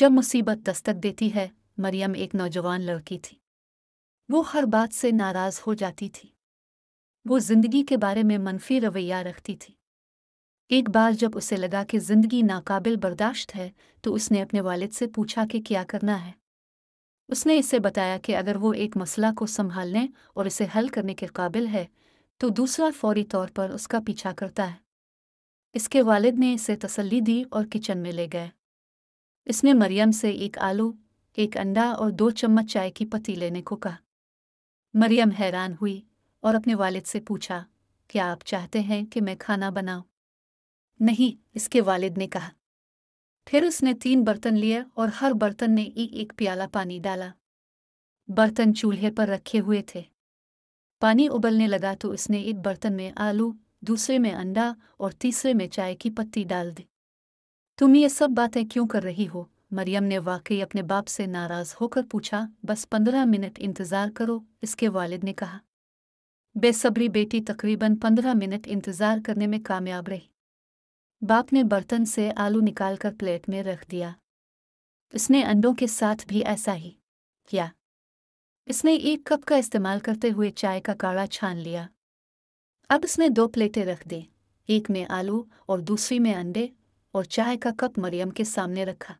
जब मुसीबत दस्तक देती है मरियम एक नौजवान लड़की थी वो हर बात से नाराज़ हो जाती थी वो जिंदगी के बारे में मनफी रवैया रखती थी एक बार जब उसे लगा कि जिंदगी नाकाबिल बर्दाश्त है तो उसने अपने वालिद से पूछा कि क्या करना है उसने इसे बताया कि अगर वो एक मसला को संभालने और इसे हल करने के काबिल है तो दूसरा फौरी तौर पर उसका पीछा करता है इसके वालिद ने इसे तसल्ली दी और किचन में ले गए इसने मरियम से एक आलू एक अंडा और दो चम्मच चाय की पत्ती लेने को कहा मरियम हैरान हुई और अपने वालिद से पूछा क्या आप चाहते हैं कि मैं खाना बनाऊं? नहीं इसके वालिद ने कहा फिर उसने तीन बर्तन लिए और हर बर्तन ने एक एक प्याला पानी डाला बर्तन चूल्हे पर रखे हुए थे पानी उबलने लगा तो उसने एक बर्तन में आलू दूसरे में अंडा और तीसरे में चाय की पत्ती डाल दी तुम ये सब बातें क्यों कर रही हो मरियम ने वाकई अपने बाप से नाराज होकर पूछा बस पंद्रह मिनट इंतज़ार करो इसके वालिद ने कहा बेसब्री बेटी तकरीबन पंद्रह मिनट इंतज़ार करने में कामयाब रही बाप ने बर्तन से आलू निकालकर प्लेट में रख दिया इसने अंडों के साथ भी ऐसा ही किया इसने एक कप का इस्तेमाल करते हुए चाय का काढ़ा छान लिया अब इसने दो प्लेटें रख दी एक में आलू और दूसरी में अंडे और चाय का कप मरियम के सामने रखा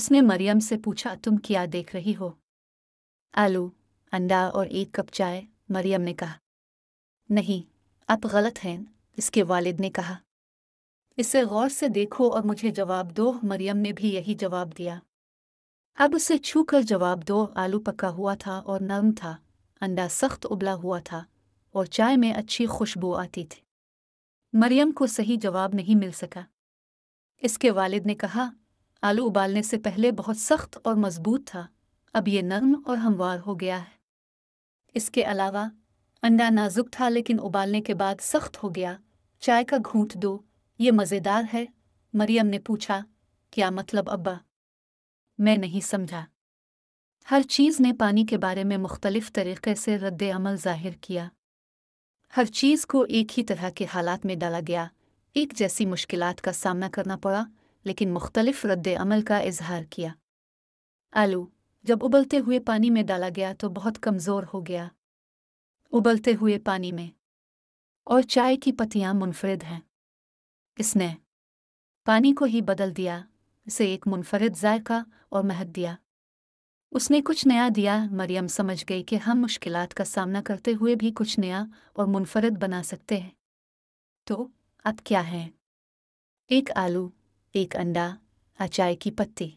इसने मरियम से पूछा तुम क्या देख रही हो आलू अंडा और एक कप चाय मरियम ने कहा नहीं आप गलत हैं इसके वालिद ने कहा इसे गौर से देखो और मुझे जवाब दो मरियम ने भी यही जवाब दिया अब उसे छू कर जवाब दो आलू पका हुआ था और नरम था अंडा सख्त उबला हुआ था और चाय में अच्छी खुशबू आती थी मरियम को सही जवाब नहीं मिल सका इसके वालिद ने कहा आलू उबालने से पहले बहुत सख्त और मजबूत था अब ये नर्म और हमवार हो गया है इसके अलावा अंडा नाजुक था लेकिन उबालने के बाद सख्त हो गया चाय का घूंट दो ये मज़ेदार है मरियम ने पूछा क्या मतलब अब्बा मैं नहीं समझा हर चीज़ ने पानी के बारे में मुख्तलिफ तरीक़े से रद्द अमल जाहिर किया हर चीज़ को एक ही तरह के हालात में डाला गया एक जैसी मुश्किल का सामना करना पड़ा लेकिन मुख्तलिफ रद्द अमल का इजहार किया आलू जब उबलते हुए पानी में डाला गया तो बहुत कमज़ोर हो गया उबलते हुए पानी में और चाय की पत्तियां मुनफरद हैं इसने पानी को ही बदल दिया इसे एक मुनफरद जायका और महक दिया उसने कुछ नया दिया मरियम समझ गई कि हम मुश्किलात का सामना करते हुए भी कुछ नया और मुनफरद बना सकते हैं तो अब क्या है एक आलू एक अंडा अचाय की पत्ती